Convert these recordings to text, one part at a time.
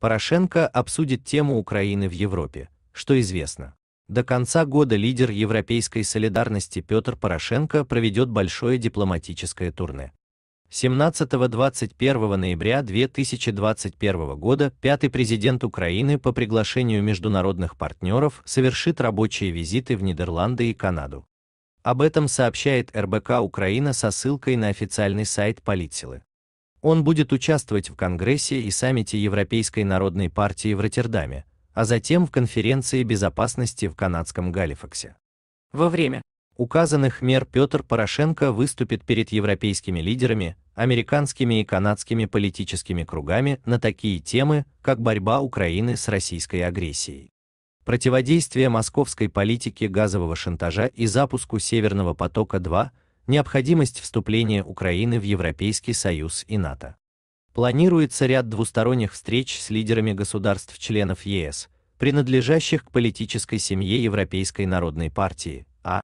Порошенко обсудит тему Украины в Европе, что известно. До конца года лидер европейской солидарности Петр Порошенко проведет большое дипломатическое турне. 17-21 ноября 2021 года пятый президент Украины по приглашению международных партнеров совершит рабочие визиты в Нидерланды и Канаду. Об этом сообщает РБК Украина со ссылкой на официальный сайт Политсилы. Он будет участвовать в Конгрессе и саммите Европейской народной партии в Роттердаме, а затем в конференции безопасности в канадском Галифаксе. Во время указанных мер Петр Порошенко выступит перед европейскими лидерами, американскими и канадскими политическими кругами на такие темы, как борьба Украины с российской агрессией, противодействие московской политике газового шантажа и запуску Северного потока-2, необходимость вступления Украины в Европейский Союз и НАТО. Планируется ряд двусторонних встреч с лидерами государств-членов ЕС, принадлежащих к политической семье Европейской народной партии, а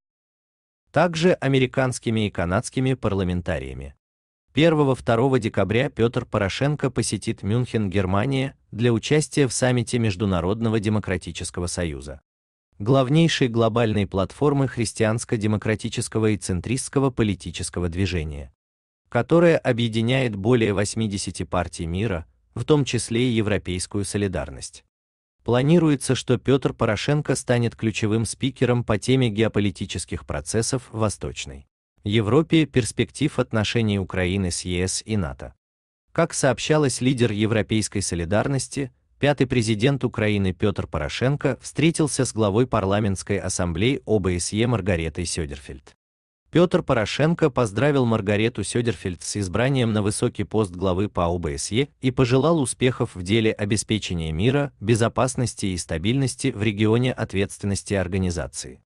также американскими и канадскими парламентариями. 1-2 декабря Петр Порошенко посетит Мюнхен, Германия, для участия в саммите Международного демократического союза главнейшей глобальной платформы христианско-демократического и центристского политического движения, которое объединяет более 80 партий мира, в том числе и Европейскую солидарность. Планируется, что Петр Порошенко станет ключевым спикером по теме геополитических процессов в Восточной Европе перспектив отношений Украины с ЕС и НАТО. Как сообщалось, лидер Европейской солидарности пятый президент Украины Петр Порошенко встретился с главой парламентской ассамблеи ОБСЕ Маргаретой Сёдерфельд. Петр Порошенко поздравил Маргарету Сёдерфельд с избранием на высокий пост главы по ОБСЕ и пожелал успехов в деле обеспечения мира, безопасности и стабильности в регионе ответственности организации.